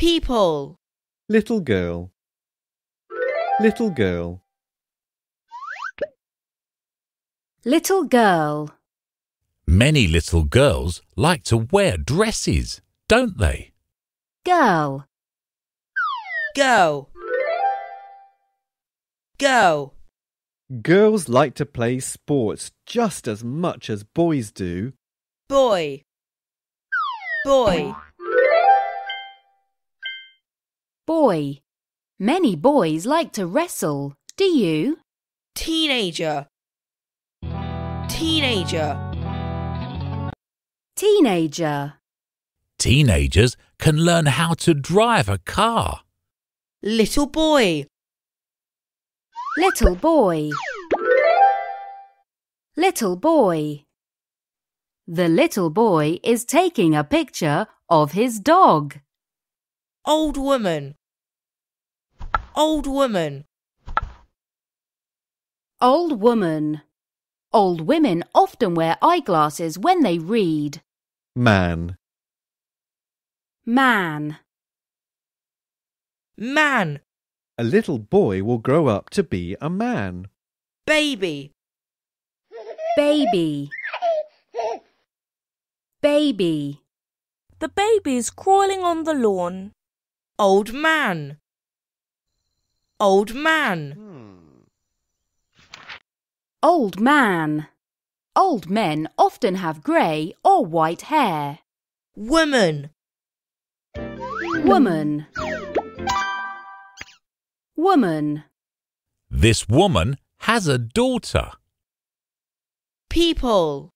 people. Little girl. Little girl. Little girl. Many little girls like to wear dresses, don't they? Girl. Go. Go. Girls like to play sports just as much as boys do. Boy. Boy. Boy. Many boys like to wrestle. Do you? Teenager. Teenager. Teenager. Teenagers can learn how to drive a car. Little boy. Little boy. Little boy. The little boy is taking a picture of his dog. Old woman. Old woman. Old woman. Old women often wear eyeglasses when they read. Man. Man. Man. A little boy will grow up to be a man. Baby. Baby. Baby. The baby's crawling on the lawn. Old man. Old man. Hmm. Old man. Old men often have grey or white hair. Woman. Woman. Woman. This woman has a daughter. People.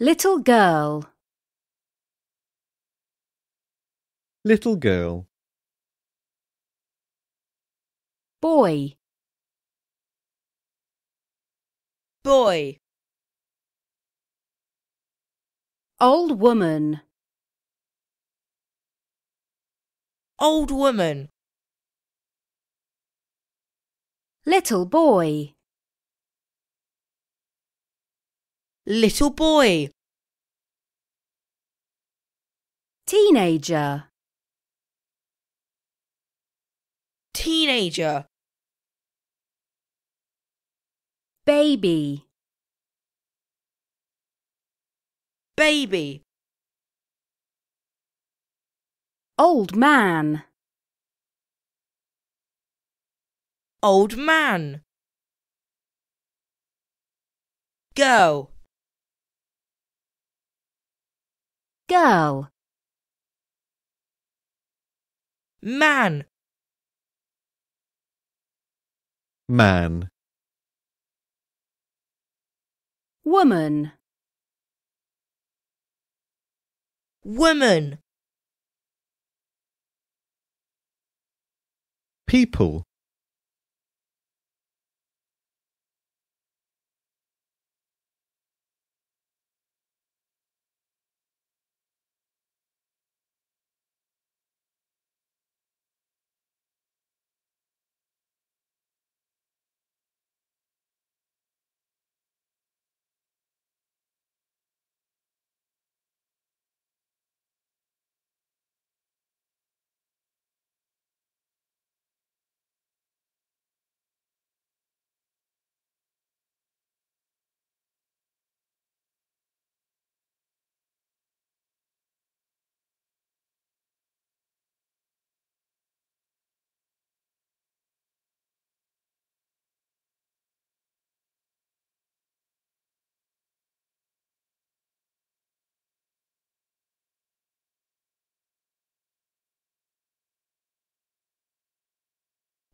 Little girl. little girl boy boy old woman old woman little boy little boy teenager teenager baby baby old man old man go girl man man woman woman people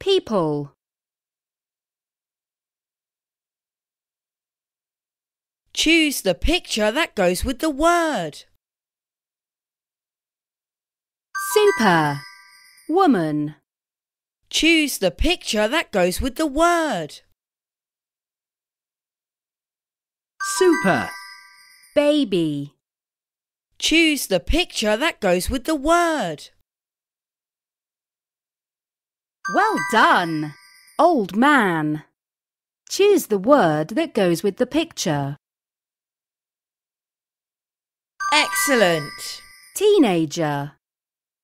people Choose the picture that goes with the word. Super Woman Choose the picture that goes with the word. Super Baby Choose the picture that goes with the word. Well done! Old man. Choose the word that goes with the picture. Excellent. Teenager.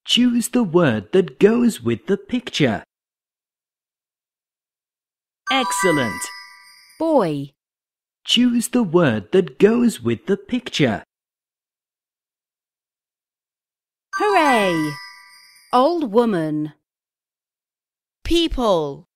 Choose the word that goes with the picture. Excellent. Boy. Choose the word that goes with the picture. Hooray! Old woman people